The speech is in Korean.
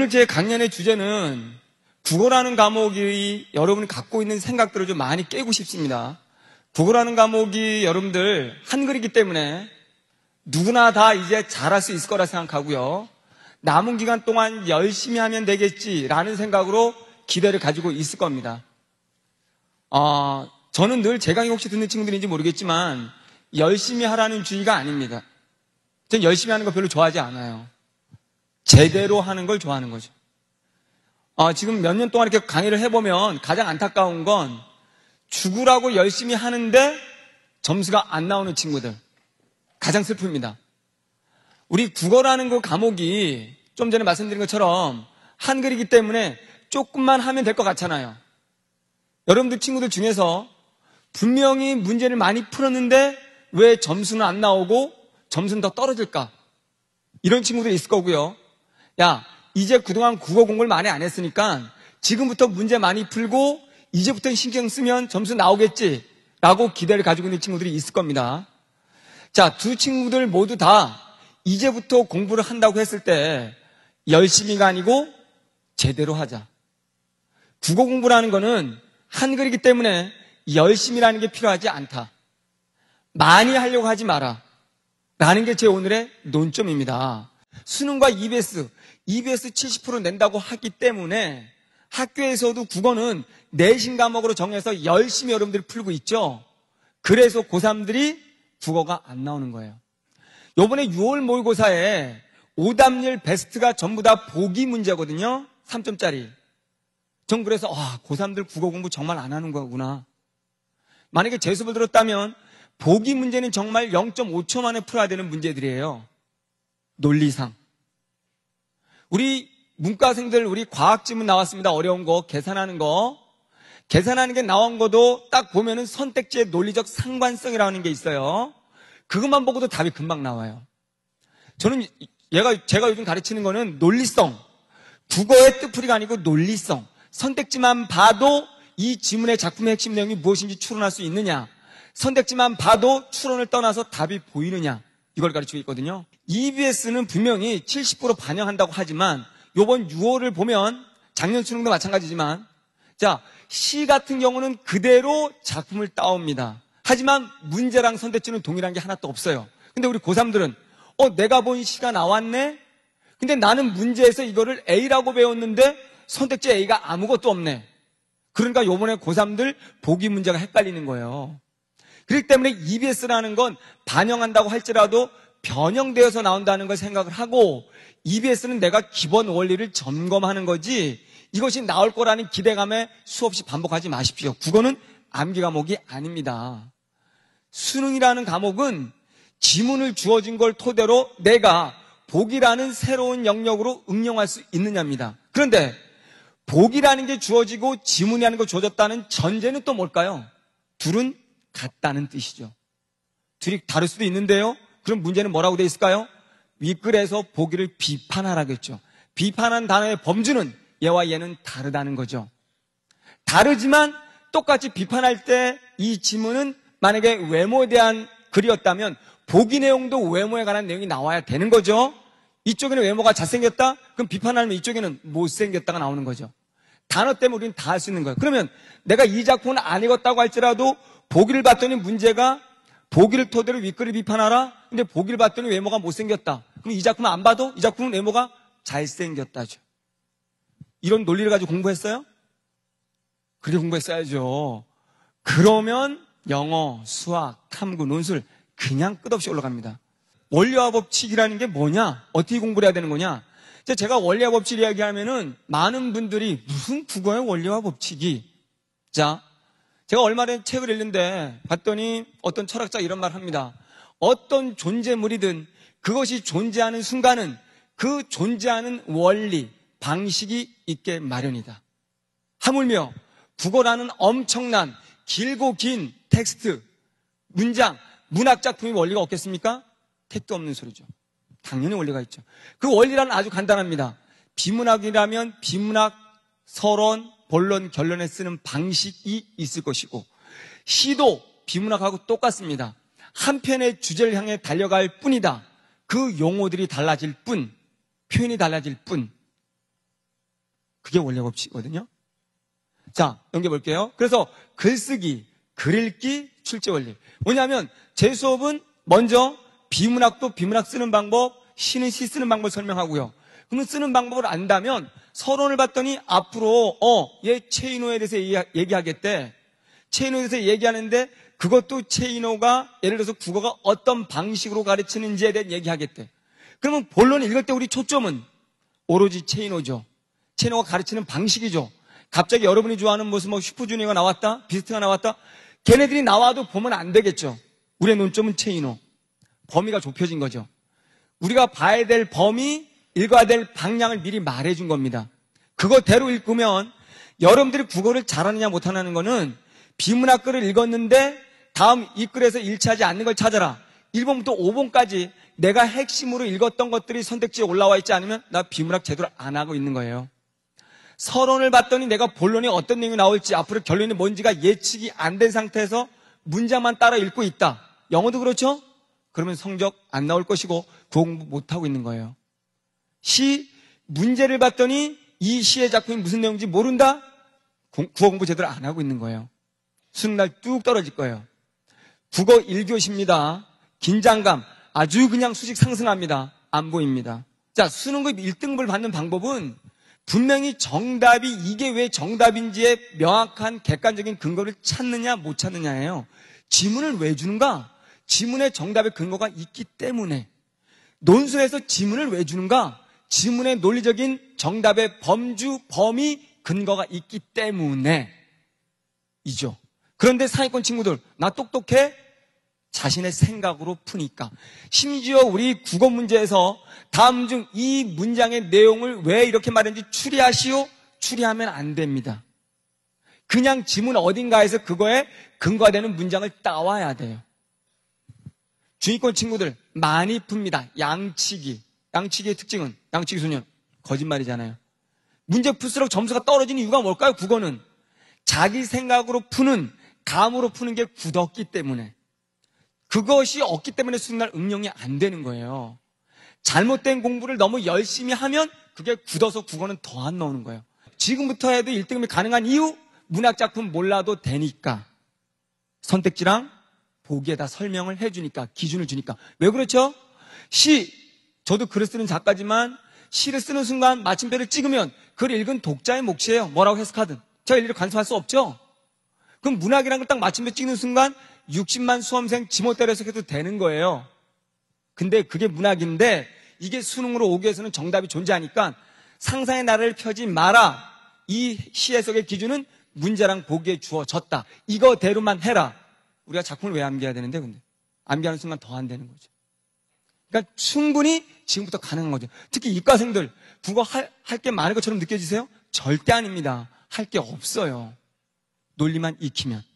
오늘 제 강연의 주제는 국어라는 과목이 여러분이 갖고 있는 생각들을 좀 많이 깨고 싶습니다. 국어라는 과목이 여러분들 한글이기 때문에 누구나 다 이제 잘할 수 있을 거라 생각하고요. 남은 기간 동안 열심히 하면 되겠지라는 생각으로 기대를 가지고 있을 겁니다. 어, 저는 늘 제 강의 혹시 듣는 친구들인지 모르겠지만 열심히 하라는 주의가 아닙니다. 전 열심히 하는 거 별로 좋아하지 않아요. 제대로 하는 걸 좋아하는 거죠. 어, 지금 몇 년 동안 이렇게 강의를 해보면 가장 안타까운 건 죽으라고 열심히 하는데 점수가 안 나오는 친구들. 가장 슬픕니다. 우리 국어라는 그 과목이 좀 전에 말씀드린 것처럼 한글이기 때문에 조금만 하면 될 것 같잖아요. 여러분들 친구들 중에서 분명히 문제를 많이 풀었는데 왜 점수는 안 나오고 점수는 더 떨어질까? 이런 친구들이 있을 거고요. 야, 이제 그동안 국어 공부를 많이 안 했으니까 지금부터 문제 많이 풀고 이제부터 신경 쓰면 점수 나오겠지. 라고 기대를 가지고 있는 친구들이 있을 겁니다. 자, 두 친구들 모두 다 이제부터 공부를 한다고 했을 때 열심히가 아니고 제대로 하자. 국어 공부라는 거는 한글이기 때문에 열심이라는 게 필요하지 않다. 많이 하려고 하지 마라. 라는 게 제 오늘의 논점입니다. 수능과 EBS, EBS 70% 낸다고 하기 때문에 학교에서도 국어는 내신 네 과목으로 정해서 열심히 여러분들이 풀고 있죠. 그래서 고3들이 국어가 안 나오는 거예요. 요번에 6월 모의고사에 오답률 베스트가 전부 다 보기 문제거든요. 3점짜리. 전 그래서 아, 고3들 국어 공부 정말 안 하는 거구나. 만약에 재수를 들었다면 보기 문제는 정말 0.5초 만에 풀어야 되는 문제들이에요. 논리상. 우리 문과생들 우리 과학 지문 나왔습니다. 어려운 거 계산하는 거. 계산하는 게 나온 거도 딱 보면은 선택지의 논리적 상관성이라는 게 있어요. 그것만 보고도 답이 금방 나와요. 저는 얘가 제가 요즘 가르치는 거는 논리성. 국어의 뜻풀이가 아니고 논리성. 선택지만 봐도 이 지문의 작품의 핵심 내용이 무엇인지 추론할 수 있느냐. 선택지만 봐도 추론을 떠나서 답이 보이느냐. 이걸 가르치고 있거든요. EBS는 분명히 70% 반영한다고 하지만 요번 6월을 보면 작년 수능도 마찬가지지만 자, 시 같은 경우는 그대로 작품을 따옵니다. 하지만 문제랑 선대지는 동일한 게 하나도 없어요. 근데 우리 고3들은 어, 내가 본 시가 나왔네? 근데 나는 문제에서 이거를 A라고 배웠는데 선택지 A가 아무것도 없네. 그러니까 요번에 고3들 보기 문제가 헷갈리는 거예요. 그렇기 때문에 EBS라는 건 반영한다고 할지라도 변형되어서 나온다는 걸 생각을 하고 EBS는 내가 기본 원리를 점검하는 거지 이것이 나올 거라는 기대감에 수없이 반복하지 마십시오. 국어는 암기 과목이 아닙니다. 수능이라는 과목은 지문을 주어진 걸 토대로 내가 보기라는 새로운 영역으로 응용할 수 있느냐입니다. 그런데 보기라는게 주어지고 지문이라는 거 주어졌다는 전제는 또 뭘까요? 둘은 같다는 뜻이죠. 둘이 다를 수도 있는데요. 그럼 문제는 뭐라고 돼 있을까요? 윗글에서 보기를 비판하라겠죠. 비판한 단어의 범주는 얘와 얘는 다르다는 거죠. 다르지만 똑같이 비판할 때 이 지문은 만약에 외모에 대한 글이었다면 보기 내용도 외모에 관한 내용이 나와야 되는 거죠. 이쪽에는 외모가 잘생겼다? 그럼 비판하면 이쪽에는 못생겼다가 나오는 거죠. 단어 때문에 우리는 다 할 수 있는 거예요. 그러면 내가 이작품은안 읽었다고 할지라도 보기를 봤더니 문제가 보기를 토대로 윗글을 비판하라. 근데 보기를 봤더니 외모가 못생겼다. 그럼 이 작품은 안 봐도 이 작품은 외모가 잘생겼다죠. 이런 논리를 가지고 공부했어요? 그렇게 공부했어야죠. 그러면 영어, 수학, 탐구, 논술 그냥 끝없이 올라갑니다. 원리와 법칙이라는 게 뭐냐? 어떻게 공부를 해야 되는 거냐? 제가 원리와 법칙 이야기하면은 많은 분들이 무슨 국어요 원리와 법칙이? 자, 제가 얼마 전에 책을 읽는데 봤더니 어떤 철학자 이런 말 합니다. 어떤 존재물이든 그것이 존재하는 순간은 그 존재하는 원리, 방식이 있게 마련이다. 하물며 국어라는 엄청난 길고 긴 텍스트, 문장, 문학작품이 원리가 없겠습니까? 택도 없는 소리죠. 당연히 원리가 있죠. 그 원리란 아주 간단합니다. 비문학이라면 비문학, 서론, 본론, 결론에 쓰는 방식이 있을 것이고, 시도, 비문학하고 똑같습니다. 한편의 주제를 향해 달려갈 뿐이다. 그 용어들이 달라질 뿐, 표현이 달라질 뿐. 그게 원래 법칙이거든요. 자, 넘겨 볼게요. 그래서 글쓰기, 글읽기, 출제 원리. 뭐냐면 제 수업은 먼저 비문학도 비문학 쓰는 방법, 시는 시 쓰는 방법 설명하고요. 그러면 쓰는 방법을 안다면 서론을 봤더니 앞으로 어, 얘 체인호에 대해서 얘기, 하겠대 체인호에 대해서 얘기하는데 그것도 체인호가 예를 들어서 국어가 어떤 방식으로 가르치는지에 대한 얘기하겠대. 그러면 본론 읽을 때 우리 초점은 오로지 체인호죠. 체인호가 가르치는 방식이죠. 갑자기 여러분이 좋아하는 무슨 뭐 슈퍼주니어가 나왔다? 비스트가 나왔다? 걔네들이 나와도 보면 안 되겠죠. 우리의 논점은 체인호. 범위가 좁혀진 거죠. 우리가 봐야 될 범위, 읽어야 될 방향을 미리 말해준 겁니다. 그거대로 읽으면 여러분들이 국어를 잘하느냐 못하느냐 는 거는 비문학 글을 읽었는데 다음 이 글에서 일치하지 않는 걸 찾아라. 1번부터 5번까지 내가 핵심으로 읽었던 것들이 선택지에 올라와 있지 않으면 나 비문학 제대로 안 하고 있는 거예요. 서론을 봤더니 내가 본론이 어떤 내용이 나올지 앞으로 결론이 뭔지가 예측이 안 된 상태에서 문자만 따라 읽고 있다. 영어도 그렇죠? 그러면 성적 안 나올 것이고 공부 못하고 있는 거예요. 시 문제를 봤더니 이 시의 작품이 무슨 내용인지 모른다? 국어 공부 제대로 안 하고 있는 거예요. 수능날 뚝 떨어질 거예요. 국어 1교시입니다. 긴장감 아주 그냥 수직 상승합니다. 안 보입니다. 자, 수능급 1등급을 받는 방법은 분명히 정답이 이게 왜정답인지에 명확한 객관적인 근거를 찾느냐 못 찾느냐예요. 지문을 왜 주는가? 지문의 정답의 근거가 있기 때문에 논술에서 지문을 왜 주는가? 지문의 논리적인 정답의 범주, 범위, 근거가 있기 때문에 이죠. 그런데 상위권 친구들, 나 똑똑해? 자신의 생각으로 푸니까. 심지어 우리 국어 문제에서 다음 중 이 문장의 내용을 왜 이렇게 말했는지 추리하시오? 추리하면 안 됩니다. 그냥 지문 어딘가에서 그거에 근거되는 문장을 따와야 돼요. 주인권 친구들 많이 풉니다. 양치기. 양치기의 특징은 양치기 소년 거짓말이잖아요. 문제 풀수록 점수가 떨어지는 이유가 뭘까요? 국어는 자기 생각으로 푸는 감으로 푸는 게 굳었기 때문에 그것이 없기 때문에 수능날 응용이 안 되는 거예요. 잘못된 공부를 너무 열심히 하면 그게 굳어서 국어는 더 안 나오는 거예요. 지금부터 해도 1등급이 가능한 이유 문학 작품 몰라도 되니까 선택지랑 보기에다 설명을 해주니까 기준을 주니까 왜 그렇죠? 시 저도 글을 쓰는 작가지만 시를 쓰는 순간 마침표를 찍으면 글을 읽은 독자의 몫이에요. 뭐라고 해석하든. 제가 일일이 간심할수 없죠. 그럼 문학이란 걸 딱 마침표 찍는 순간 60만 수험생 지멋대로 해석해도 되는 거예요. 근데 그게 문학인데 이게 수능으로 오기 위해서는 정답이 존재하니까 상상의 나라를 펴지 마라. 이 시 해석의 기준은 문제랑 보기에 주어졌다. 이거대로만 해라. 우리가 작품을 왜 암기해야 되는데 근데 암기하는 순간 더 안 되는 거죠. 그러니까 충분히 지금부터 가능한 거죠. 특히 이과생들 국어 할 게 많은 것처럼 느껴지세요? 절대 아닙니다. 할 게 없어요. 논리만 익히면.